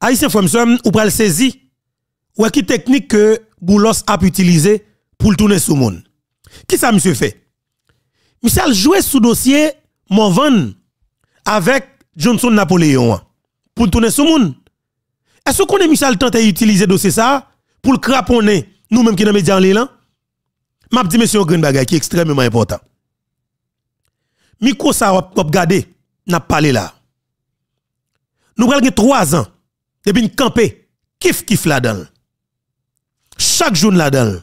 Haïtien vous ou pral saisir ou qui technique que Boulos a pu utiliser pour le tourner sous monde. Qui ça, monsieur, fait? Michel jouait sous dossier Morvan avec Johnson Napoléon pour le tourner sous monde. Est-ce qu'on a Michel tenté d'utiliser dossier ça pour le craponner nous-mêmes qui dans les médias en l'élan? M'a dit monsieur Green qui est extrêmement important. Miko ça, vous regardez, n'a parlé là. Nous avons trois ans depuis camper, campé, kiff kiff là-dedans. Chaque jour là-dedans,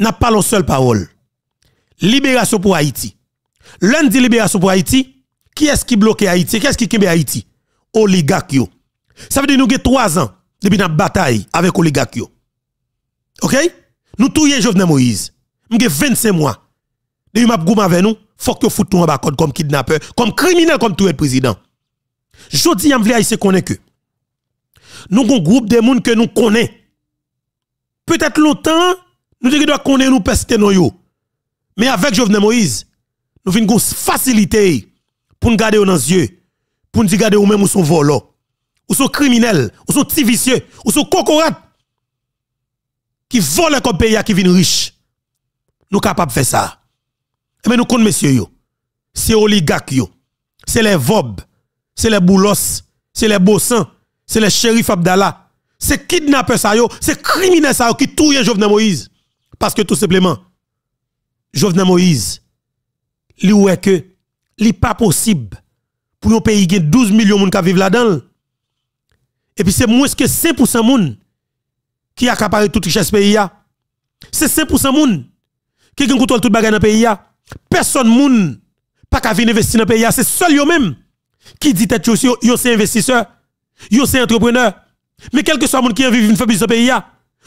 n'a pas la seule parole. Libération pour Haïti. Lundi, libération pour Haïti, qui est-ce qui bloque Haïti? Qui est-ce qui kembe Haïti? yo. Ça veut dire nous avons trois ans depuis la bataille avec yo OK? Nous touye Jovenel Moïse. nous avons 25 mois. Depuis m'a goum avec nous, faut que tout en bas comme kidnappeur, comme criminel comme tout le président. Jodi am vle qu'on connaît que nous avons un groupe de monde que nous connaissons. Peut-être longtemps, nous devons connaître nous pester nous. Mais avec Jovenel Moïse, nous venons faciliter pour nous garder dans les yeux, pour nous garder ou même où sont volants, où sont criminels, où sont petits vicieux, ou sont cocorates qui volent comme pays qui viennent riches. Nous sommes capables de faire ça. Mais eh bien nous monsieur, messieurs, c'est oligarques, c'est les vob, c'est les boulos, c'est les bossins c'est le shérif Abdallah. C'est kidnapper ça, c'est criminel ça qui touye Jovenel Moïse. Parce que tout simplement, Jovenel Moïse, li ouè que pas possible pour un pays qui 12 millions de gens qui vivent là-dedans. Et puis c'est moins que 5% monde qui accaparent toute richesse pays C'est 5% monde qui contrôle toute bagarre dans pays Personne monde pas qui venir investir dans pays C'est seul eux même qui dit tête aussi yo c'est investisseur yo c'est entrepreneur. Mais quel que soit le monde qui vit une famille dans ce pays,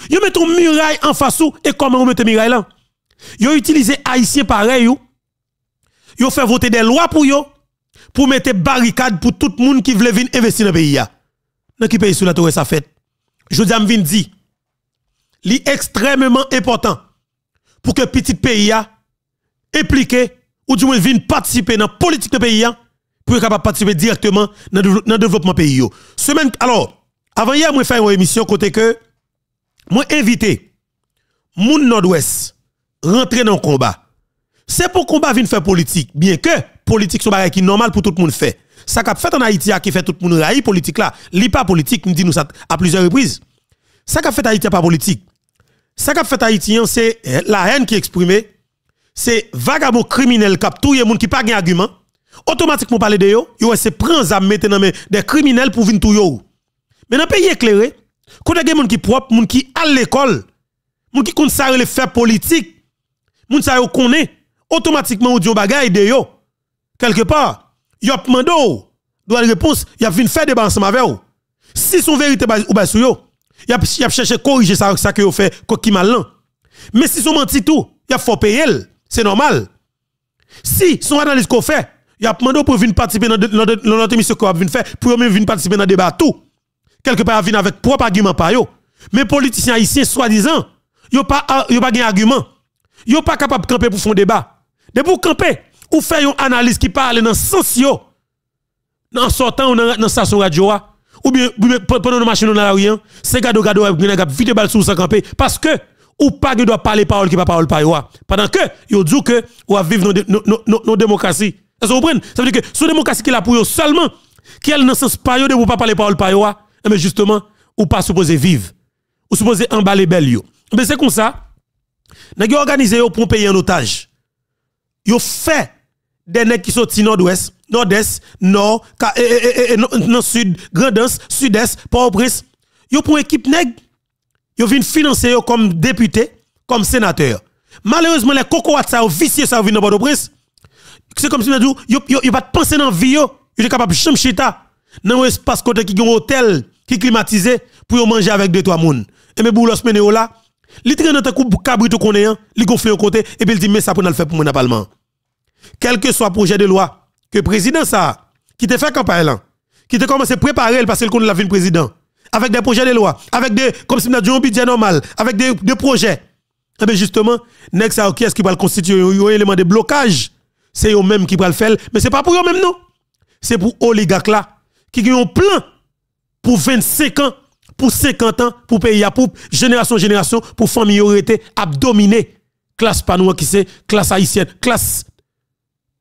yo met ton muraille en face ou, et comment on met un muraille là? Yo utilisé haïtien pareil ou, yo fait voter des lois pour yo, pour mettre barricade pour tout le monde qui veut venir investir dans le pays. Dans qui pays sous la tour ça fait? Je dis à dit, li extrêmement important pour que petit pays a impliqué ou du moins vienne participer dans la politique de pays pour capable participer directement dans le développement pays Semaine alors avant hier moi fait une émission côté que moi invité moun nord-ouest rentrer dans le combat. C'est pour combat vient faire politique bien que politique soit qui normal pour tout le monde fait. Ça qu'a fait en Haïti qui fait tout le monde Haïti politique là, li pas politique, nous dit nous ça à plusieurs reprises. Ça qu'a fait Haïti pas politique. Ça qu'a fait Haïtien c'est la haine qui est exprimée. C'est vagabond criminel qui a tout le monde qui pas gain argument automatiquement parler de yo, yo se prend à mettre dans des criminels pour venir tout yo. Mais dans pays éclairé, quand des gens qui propre, gens qui à l'école, gens qui connaissent les faits politiques, gens ça yo connaît, automatiquement on dit bagay de yo. Quelque part, yo demandé doit réponse, y a vinn faire débat ensemble avec yo. Si son vérité ou bas sur yo, il a chercher a corriger ça ça que yo fait qui malin. Mais si son menti tout, il faut payer, c'est normal. Si son analyse qu'on fait il a demandé pour venir participer dans notre émission qu'on a faire, pour venir participer dans le débat tout. Quelque part, venir avec propre argument par yo. Mais politiciens haïtiens, soi-disant, ils n'ont pas d'argument. Ils n'ont pas capable de camper pour faire un débat. De pour camper, ou faire une analyse qui parle dans le sens yo. Dans sortant ou dans station radio ou bien pendant nos machines dans la rien, hein. c'est gado gado avec vite balle sous sa camper parce que ou pas doit parler parole qui pas parole par Pendant que yo dit que ou vivre nos démocraties. Ça veut dire que sous démocratie qui est là pour eux seulement, qui est le sens pas de vous pas parler parole mais eh justement, ou pas supposé vivre, ou supposé emballer belle Mais eh c'est comme ça, nèg yo organisé pour payer un otage. vous fait des nègres qui sortent nord-ouest, nord-est, nord, le eh, sud, grandance, sud-est, Port-au-Prince. Yo pour équipe nèg, yo viennent financer comme député, comme sénateur. Malheureusement les cocoats ça vicieux ça vient dans Port-au-Prince c'est comme si nous disons, yo il pas te penser dans la vie yo, est capable de chercher chita dans un espace côté qui un hôtel qui climatisé pour manger avec deux trois monde. Et mais boulos mené là, ils traîne dans ta coupe cabrito qu'on est, hein. gonfle au côté et puis il dit mais ça pour nous le faire pour mon parlement. Quel que soit projet de loi que président ça qui te fait campagne hein. qui te commence à préparer parce qu'il connaît la ville président avec des projets de loi, avec des comme si nous avons un budget normal, avec des, projets. Et eh bien justement, next qui est-ce qui va constituer un élément de blocage c'est eux-mêmes qui prennent le faire, mais c'est pas pour eux-mêmes non. C'est pour oligarques là qui ont un plan pour 25 ans, pour 50 ans, pour payer à pour génération génération, pour famille autorité abdominer classe panoua qui sait, classe haïtienne, classe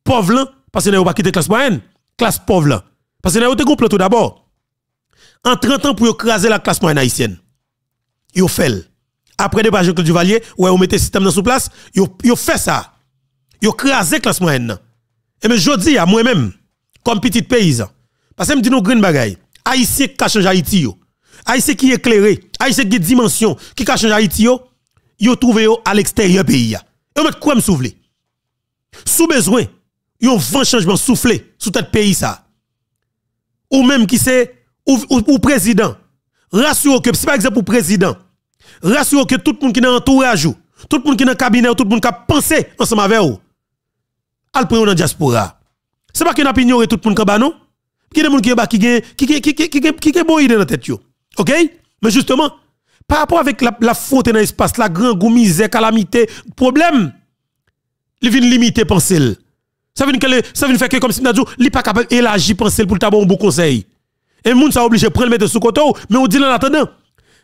pauvre parce que n'ont pas quitté classe moyenne, classe pauvre parce que ont pas plan tout d'abord. En 30 ans pour écraser la classe moyenne haïtienne. Vous fait. Après des jean Claude Duvalier, ouais, on le système dans sous place, ils fait ça yo la classe moyenne. Et eh me je dis à moi-même, comme petit paysan, parce que me dit nous green bagay, haïtien qui change Haïti yo, haïtien qui éclairé, haïtien qui dimension, qui change Haïti yo, yo trouvé yo à l'extérieur pays Et met quoi me souffler. Sous besoin, yon vent changement soufflé sous tête pays ça. Ou même qui c'est ou, président. Rassure que c'est par exemple pour président. Rassure que tout le monde qui est ou tout le monde qui est dans cabinet, tout le monde qui a pensé ensemble avec vous al prendre dans diaspora. C'est pas qu'on a ignoré tout le monde qui non Qui des gens qui qui qui qui qui qui bon idée dans tête yo. OK Mais justement, par rapport avec la, la faute dans l'espace, la grande goût, misère, calamité, problème, il vient limiter penser. Ça veut dire ça veut faire que comme si Nadjou, il pas capable d'élargir penser pour t'avoir un bon conseil. Et les gens sont obligés de prendre mettre sous côté, mais on dit en attendant,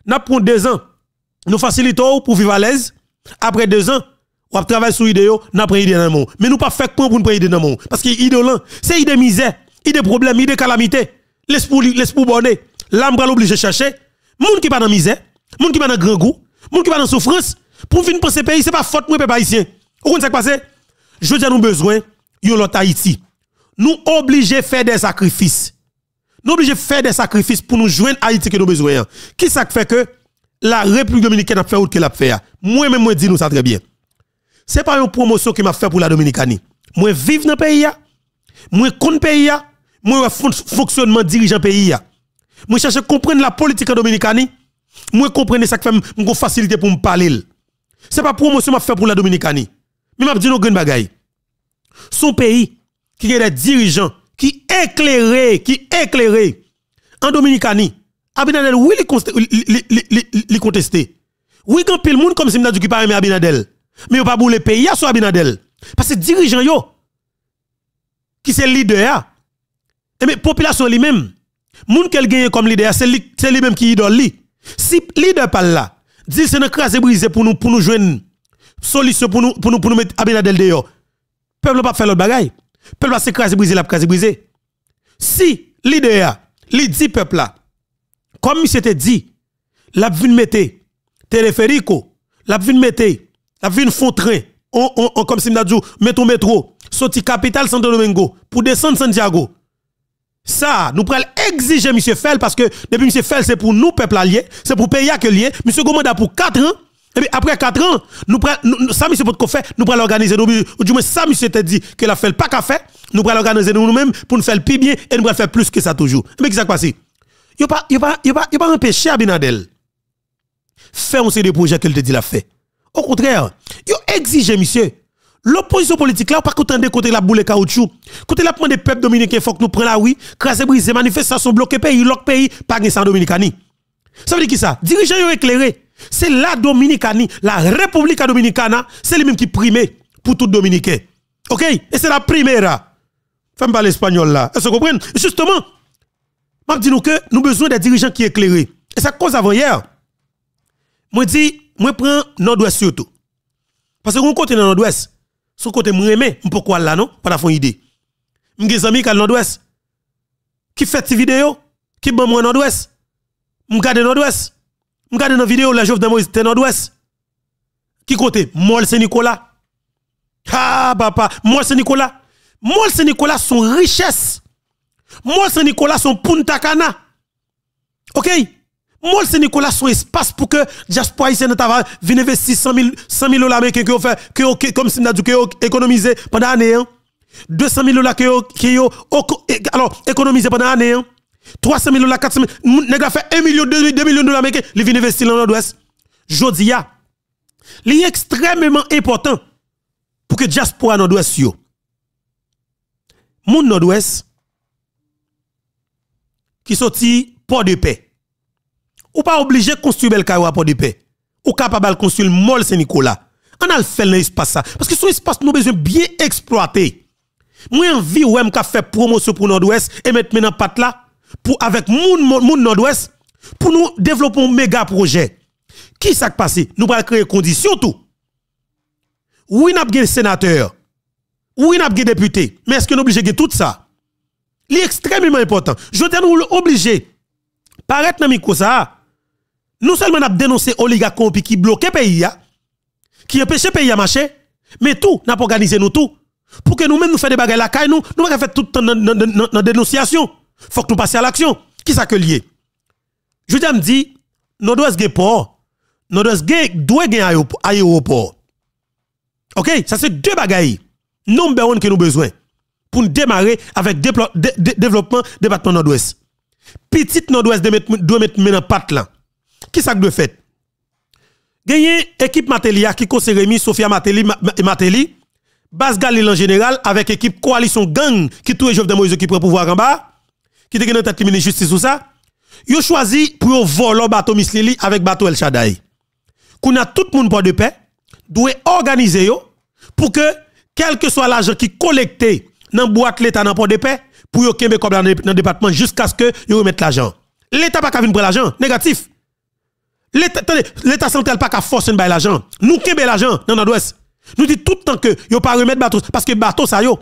nous prenons deux ans, nous facilitons pour vivre à l'aise. Après deux ans, on travaille sur l'idée, on n'a pas l'idée dans monde. Mais nous pas fait point pour nous prendre l'idée dans monde. Parce que l'idée là, c'est idé misère, ide problème, ide calamité. Laisse pour, laisse bonnet. L'âme va l'obliger de chercher. Moun qui va dans misère, moun qui va dans grand goût, moun qui va dans souffrance. Pour pour ce pays, c'est pas faute moi, peuple haïtien. Vous comprenez ce qui passé? Je dis nous besoin, yon l'autre Haïti. Nous obligés faire des sacrifices. Nous obligés faire des sacrifices pour nous joindre à Haïti que nous besoin. Qui ça fait que la République dominicaine a fait autre qu'elle a fait? Moi-même, moi, dis nous ça très bien n'est pas une promotion qui m'a fait pour la Dominicanie. Moi, vivre dans le pays, moi, compte pays, moi, fonctionnement dirigeant pays. Moi, cherche à comprendre la politique en Dominicanie. Moi, comprendre ça qui fait une facilité pour me parler. Ce n'est pas promotion que m'a fait pour la Dominicanie. Mais m'a dit une grandes chose, Son pays, qui est des dirigeants, qui éclairé, qui éclairé en Dominicanie, Abinadel, oui, il contesté. Oui, quand pile monde comme si je dit qu'il pas Abinadel. Mais vous pas boule pays ya soit Abinadel. Parce que dirigeant yo, qui c'est leader, et eh mais population li même moun qu'elle gagné comme leader, c'est lui-même qui idole li. Si leader parle là, dit c'est notre krasé brise pour nous, pour nous joindre solution pour nous, pour nous, pour nous mettre Abinadel yo Peuple pas faire l'autre bagaille. Peuple pas se krasé briser, la krasé brise. Si leader, li dit peuple là, comme il s'était dit, la vin mette, téléphérico, la vin mette, la nous font train. On, si on, comme si mettons métro, sorti capitale Santo Domingo pour descendre Santiago. Ça, nous prenons exiger M. Fell parce que depuis M. Fell c'est pour nous peuple allié, c'est pour pays que lié. Monsieur Gomanda pour 4 ans. Et puis après 4 ans, nous prenons ça M. pour fait, nous prenons organiser nous du moins ça M. t'a dit que la fait pas qu'à faire, nous prenons organiser nous-mêmes pour nous faire plus bien et nous prenons faire plus que ça toujours. Mais qu'est-ce qui passé Il pas il pas il pas il pas empêcher Abinadel faire aussi des projets qu'il te dit la fait. Au contraire, yo exige, monsieur. L'opposition politique là, pas qu'on de côté la boule caoutchouc. Côté la prendre des peuples dominicains, faut que nous prenions la oui, craser briser manifestation bloquer pays, l'autre pays, pas gagner sans dominicani. Ça veut dire qui ça? Dirigeant éclairés. éclairé. C'est la dominicani, la République dominicana, c'est les même qui prime pour tout dominicain. OK? Et c'est la première. moi parler espagnol là. Est-ce que vous comprenez? Justement, m'a dit nous que nous besoin des dirigeants qui éclairés. Et ça cause avant hier. Moi dis moi prends nord-ouest surtout. Parce que mon côté dans nord-ouest, son côté me remet, pourquoi là non, pas la fond idée. mes des amis nord-ouest qui fait ces vidéo? qui bon moi nord-ouest. garde nord-ouest. M'garde dans vidéo la joven de Moïse dans nord-ouest. Qui côté moi c'est Nicolas. Ah papa, moi c'est Nicolas. moi c'est Nicolas son richesse. moi c'est Nicolas son Punta Cana. OK moi, c'est Nicolas, son espace pour que Jasper investir 100 000, dollars américains que vous comme si vous avez économisé pendant l'année. 200 hein. 000 dollars que vous alors économisé pendant l'année. 300 hein. 000 dollars, 400 000. Nous fait 1 million, 2, millions de dollars américains. les investir dans l'Ouest. Jodia, c'est extrêmement important pour que Jasper dans l'Ouest. Moun nord-ouest qui sorti port de paix ou pas obligé de construire bel caillou à port de paix. Ou capable de construire mol Saint-Nicolas. On a le fait dans l'espace ça. Parce que ce espace nous besoin bien exploiter. Moi, envie de faire une promotion pour Nord-Ouest et mettre maintenant pat là, pour avec le moun, Nord-Ouest, pour nous développer un méga projet. Qui s'est passé? Nous allons créer conditions tout. Oui, nous avons sénateur. Oui, nous avons député. Mais est-ce que nous obligé de tout ça? C'est extrêmement important. Je dis nous obligé. Paraître dans micro ça. Nous, seulement n'a dénoncé oligarques qui bloquent pays qui le pays à marcher mais tout n'a pas organisé nous tout pour que nous-mêmes nous fassions des bagages la caille nous nous pas faire tout le temps dans dénonciation faut que nous passions à l'action qui est-ce que lié je dis dit nous devons gagner port nous devons un aéroport OK ça c'est deux bagages Numéro un que nous besoin pour démarrer avec développement département nord-ouest petite nord-ouest doit mettre mettre maintenant patte là qui ça de fait? Gagné équipe Matelia qui conseille Rémi, Sofia Mateli, Mateli, Bas Galil en général, avec équipe coalition gang qui tout de Moïse qui prend pouvoir en bas, qui te gagne tête de justice ou ça. Yo choisi pour voler bateau Mislili avec bateau El Shaddai. Kouna tout le monde de paix, doit organiser yo pour que quel que soit l'argent qui collecte dans boîte l'État dans port de paix, pour yo kembe comme dans le département jusqu'à ce que yo remette l'argent. L'État pas qu'à venir prendre l'argent, négatif. L'État central pas qu'à forcer une l'argent. Nous qui kembe l'argent dans l'Ouest. Nous dit tout le temps que yo pas remettre bateau parce que bateau ça yo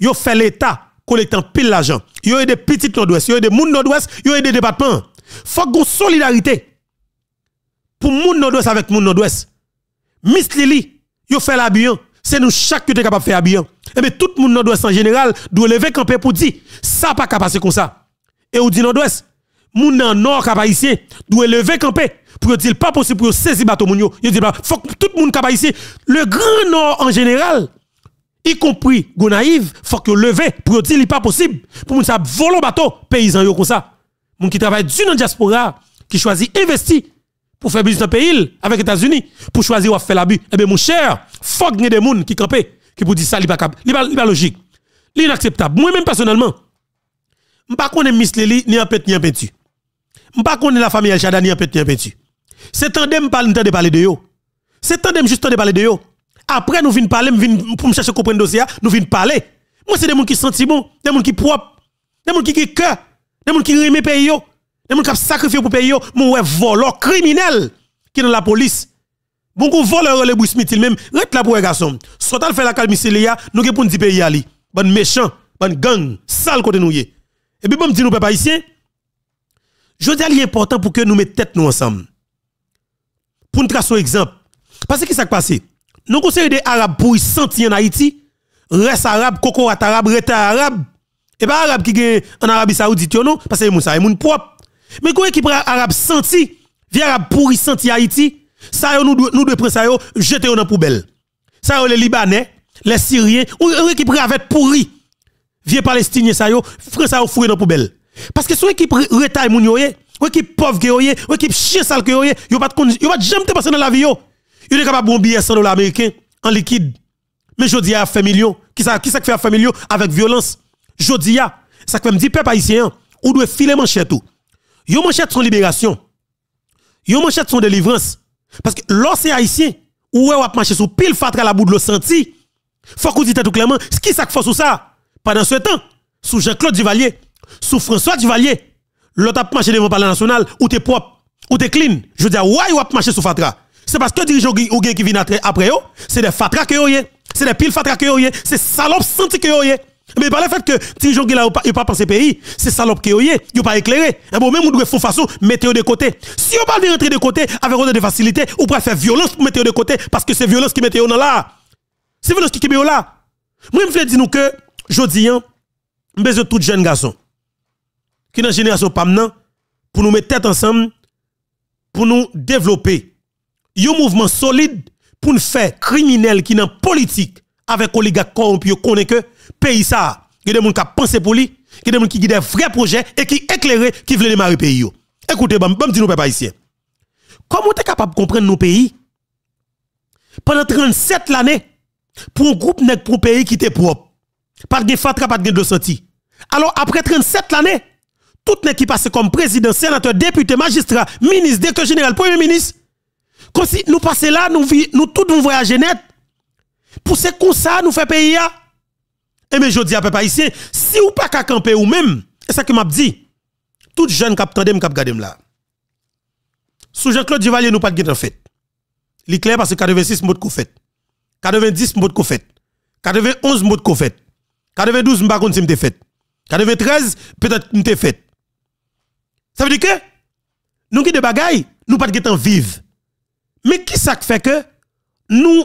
yo fait l'État collectant pile l'argent. Yo des petites nord-ouest, yo des monde nord-ouest, yo des départements. Faut qu'on solidarité pour monde nord-ouest avec monde nord-ouest. Miss Lily, yo fait l'habillant. C'est nous chaque qui est capable de faire habillant. Et eh bien tout le monde nord-ouest en général doit lever campé pour dire ça pas capable comme ça. Et on dit nord-ouest moun nan nord cap haïtien doit e lever camper pour dire pas possible pour saisir bateau moun yo il dit faut que tout moun cap le grand nord en général y compris Gonaïve faut que lever pour dire il pas possible pour moun ça voler bateau paysan yo comme ça moun qui travaille du dans diaspora qui choisit investir pour faire business dans pays avec États-Unis pour choisir ou faire l'abus Eh bien mon cher faut que des moun qui camper qui pour dire ça il pas cap pas logique inacceptable. moi même personnellement je ne connais pas Miss Lely ni en pète ni en peinture. M'pa connais la famille El Chadani en petit en petit. C'est tant me de parler de yo. C'est tant juste de parler de yo. Après nous vinn parler, pour me chercher à comprendre dossier, nous vinn parler. Moi c'est des gens qui sont bon, des gens qui propre, des gens qui qui cœur, des gens qui le pays yo, des gens qui sacrifié pour pays yo, mon ouais voleur criminel qui dans la police. Bon voleur le bruit même, reste la pour les garçons. Soit fait la calme là, nous qui pour dire pays ali. Bon méchant, bon gang, sale côté nous Et puis bon me que nous pas ici je dis à est important pour que nous mettions tête nous ensemble. Pour nous tracer un exemple. Parce que qu'est-ce qui s'est passé? Nous conseillons des Arabes pourris, sentir en Haïti, reste arabe, à arabe, reta Arabes. Et eh pas ben, Arabes qui gagne en Arabie Saoudite, non? Parce que c'est moun propre. Mais quand Arabes arabe senti, Arabes arabe pour sentir Haïti, ça nous nous devons prendre ça jeter dans la poubelle. Ça les Libanais, les Syriens, ou prennent avec pourri. Vieux Palestiniens ça y est, ça yo dans la poubelle. Parce que son équipe retaille moun yoye, ou équipe pauvre que ou équipe chien sale que yoye, yo pas yo pas jamais passer dans la vie yo. Yo est capable de billet 100 dollars américain en liquide. Mais jodi a fait million, qui ça qui ça fait million avec violence. Jodi a, ça fait me dit peuple haïtien, hein, ou doit filer manchette tout. Yo manchette son libération. Yo manchette son délivrance. Parce que lorsque haïtien, ou ouais ou marche sou pile fatra la bout de l'eau senti. Faut qu'on dites tout clairement, ce qui ça fait sous ça pendant ce temps sous Jean-Claude Duvalier sous François Duvalier, l'autre a marché devant le national, ou t'es propre, ou t'es clean. Je veux dire, Pourquoi ou a marché sous Fatra. C'est parce que ou ou qui vient après eux, c'est des Fatra que yé, c'est des piles Fatra que yé, c'est salopes senti que yé. Mais par le fait que les dirigeants qui n'a pas pensé pays, c'est salopes que eux, ils n'ont pas éclairé. Et bon, même on doit faire façon, mettez de côté. Si on pas de rentrer de côté avec autant de facilité, ou peut faire violence pour mettre de côté parce que c'est violence qui mette dans là. C'est violence qui met là. Moi, je veux dire que, je dis, hein, je tout jeune garçon qui dans génération génération maintenant, pour nous mettre tête ensemble, pour nous développer un mouvement solide pour nous faire criminels qui dans politique avec oligarques corrompus, connaît que pays ça, il y a des gens qui pensent pour lui, il y a des gens qui ont des vrais projets et qui éclairés, qui veulent démarrer le pays. Écoutez, bam, bam, dis-nous, papa ici. Comment tu es capable de comprendre nos pays pendant 37 ans, pour un groupe nèg pour un pays qui était propre? Pas de fatra, pas de sortie. Alors après 37 ans, toute qui passe comme président, sénateur, député, magistrat, ministre, directeur général, premier ministre. Comme si nous passons là, nous, nous tous nous voyageons net. Pour ce comme ça, nous fait payer. Hein? Et eh mais je dis à près ici, si vous pas camper ou même, c'est ça que m'a dit. Tout jeune cap tandem cap gadem là. Sous Jean-Claude Duvalier, nous pas de en fait. Li clair parce que 96 mots de fait. 90 ont de fait. 91 mots de fait. 92 m'pa pas si fait. 93 peut-être m'a fait. Ça veut dire que nous avons des bagailles, nous pas de temps vivre. Mais qui ça fait que nous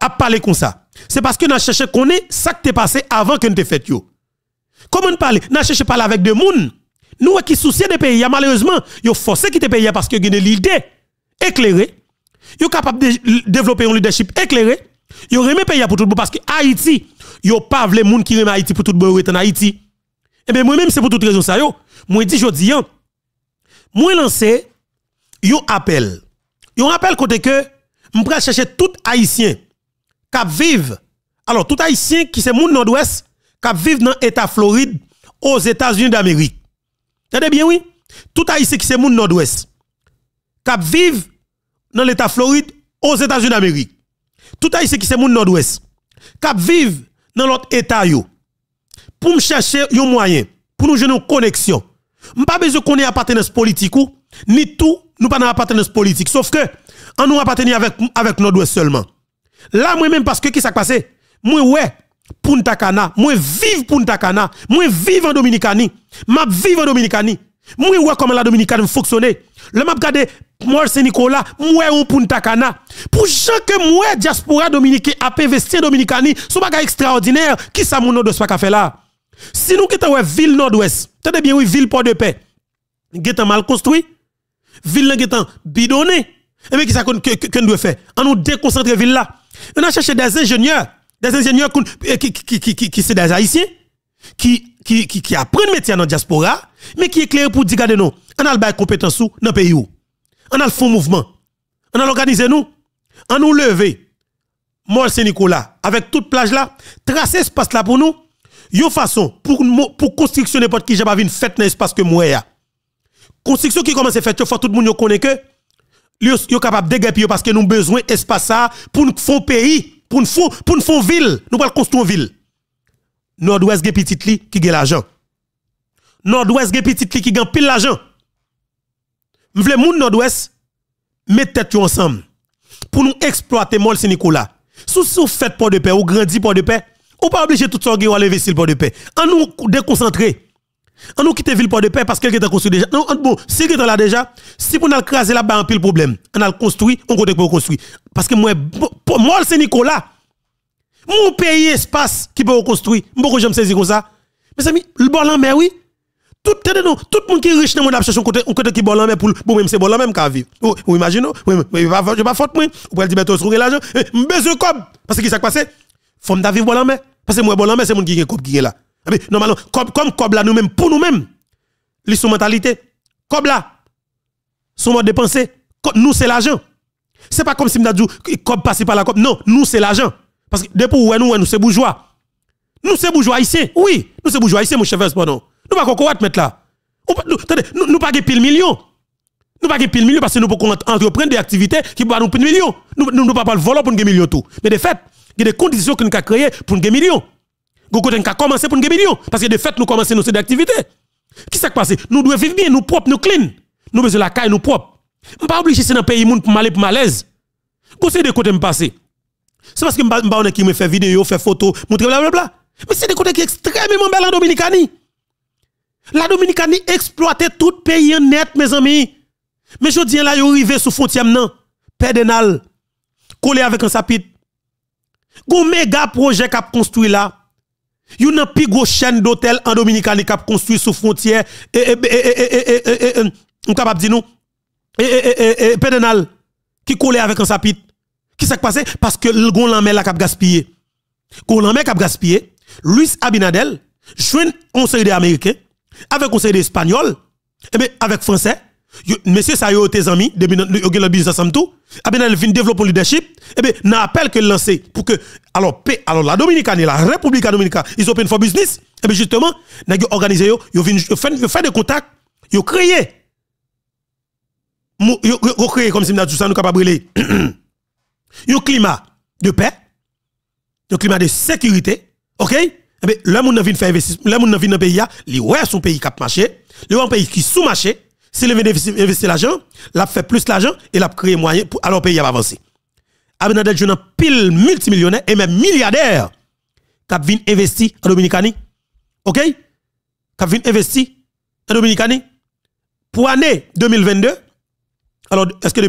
a parlé comme ça C'est parce que nous cherché à est ça qui est passé avant que nous te fait yo. Comment nous parler Nous cherché parler avec des gens. Nous qui soucions des pays, malheureusement, yo forcé te pays parce que ont l'idée éclairée. Yo capable de développer un leadership éclairé. Yo remet pays pour tout le monde parce que Haïti, yo pas les gens qui remet Haïti pour tout le monde en Haïti. Et eh bien moi-même c'est pour toute raison ça yo. Moi dit dis. Hein, moi lancé un appel. Un appel côté que m'pral chercher tout haïtien qui vivent alors tout haïtien qui c'est monde nord-ouest qui vivent dans l'état Floride aux États-Unis d'Amérique. Tenez bien oui, tout haïtien qui c'est monde nord-ouest qui vivent dans l'état Floride aux États-Unis d'Amérique. Tout haïtien qui c'est monde nord-ouest qui vivent dans l'autre état yo. Pour me chercher un moyen pour nous une connexion pas besoin qu'on ait appartenance politique ou ni tout, nous pas appartenance politique sauf que on nous appartient avec avec doigts seulement. Là moi même parce que qui s'est passé Moi ouais Punta Cana, moi vive Punta Cana, moi vive en Dominicani, m'a vive en Dominicani. Moi ouais comment la Dominicani fonctionne. Le m'a regardé moi c'est Nicolas, moi ou Punta Cana. Pour gens que moi diaspora dominicaine, APVC investir Dominicani, n'est bagage extraordinaire, qui ça mon de ce qu'a fait là si nous avons une ville nord-ouest, tenez bien, oui, ville port de paix, nous mal une ville qui bidonné. Et eh bien, qu'est-ce que nous devons faire On nous déconcentrer la ville là. On a cherché des ingénieurs, des ingénieurs eh, qui, sont des haïtiens, qui, apprennent le métier dans la diaspora, mais qui éclairent pour dire, regardez, Nous on a le compétence dans le pays. On a le fond mouvement. On a organisé nous. On nous levé. Mort Saint-Nicolas, avec toute plage là, tracé ce passe là pour nous une façon pour pour construction n'importe qui j'ai pas vu une fête dans l'espace que moi ya. Construction qui commence à faire tout le monde connaît que yo capable de dégager parce que nous besoin d'espace ça pour nous faire pays, pour nous faire pour nous ville, nous pas construire ville. Nord-Ouest gè petit li qui gè l'argent. Nord-Ouest gè petit li qui gè pile l'argent. Vle moun Nord-Ouest mettre tête ensemble pour nous exploiter Mol Saint-Nicolas. Sous sous faites port de paix ou grandi port de paix ou pas obligé tout sortir ou aller vers le port de paix. On nous déconcentrer. On nous quitter ville port de paix parce que quelqu'un construit déjà. Non, bon, si quelqu'un là déjà, si on a craser là-bas un pile problème, on a construit, on côté pour construire. Parce que moi, moi c'est Nicolas. Mon pays espace qui peut construire. Moi, j'aime saisir comme ça. Mes amis, le bol en mer, oui. Tout, le monde qui est riche dans mon monde un côté, un côté qui bon en mer pour, même c'est bon en mer qui vivre. Ou, ou je vais pas faute, moi. Vous pouvez dire, mais tu as l'argent. Mais je comme. Parce que qui s'est passé? Faut me vivre bon en mer. Parce que moi, bon, c'est mon qui qui est là. Ah, normalement, comme Cob là, nous-mêmes, pour nous-mêmes, les sous-mentalité, Cobla. son mode de pensée, nous, c'est l'argent. C'est pas comme si nous Cob passe par la Cob. Non, nous, c'est l'argent. Parce que depuis nous, nous, c'est bourgeois. Nous, c'est bourgeois ici. Oui, nous, c'est bourgeois ici, mon chef, ne Nous, pas qu'on mettre là. Nous, ne pouvons pas pile million. Nous ne pas pile million parce que nous pouvons entreprendre des activités qui vont nous pile million. Nous, ne pouvons pas le volant pour nous million tout. Mais de fait, il y a des conditions que nous avons créées pour nous gagner millions. Nous avons commencé pour nous gagner millions. Parce que de fait, nous commençons nos activités. Qui s'est passé? Nous devons vivre bien, nous propres, nous clean. Nous besoin la caille, nous propres. Je ne pas obligé dans le pays pour m'aller pour malaise. quest de côté me passer. C'est parce que je qui me fait vidéo, fait photo, montrer bla. Mais c'est des côtés qui sont extrêmement belles en Dominicanie. La Dominicanie exploite tout pays en net, mes amis. Mais je dis là, ils arrivé sous frontière, non. Pédénal. Collé avec un sapit. Gon méga projet été construit là. Yon nan pi gros chaîne d'hôtel en Dominicani qui construit sous frontière et et et et dire nous et qui collait avec un sapit. Qui s'est passé parce que le gon qui la cap gaspillé. Gon l'anmel cap gaspillé. Luis Abinadel joint un conseil des Américains avec un conseil des Espagnols et avec français monsieur ça est, oh, tes amis depuis yo gen business ensemble tout Abinel eh vient développer leadership et eh ben n'a appel que lancer pour que alors P, alors la Dominicaine la République Dominicaine ils open for business et eh ben justement n'a yo yo yo faire des contacts yo créer yo, yo créer comme si nous ça nous capable briller. un climat de paix un climat de sécurité OK et ben le monde vient faire investissement là monde vient dans pays là les ouais son pays cap marché les ouais pays qui sous marché si le investir l'argent, l'a fait plus l'argent et l'a créé moyen pour alors pays va avancer. Abinader joue un pile multimillionnaire et même milliardaire qui viennent investir en Dominicanie. OK Qui vient investir en Dominicanie pour l'année 2022. Alors est-ce que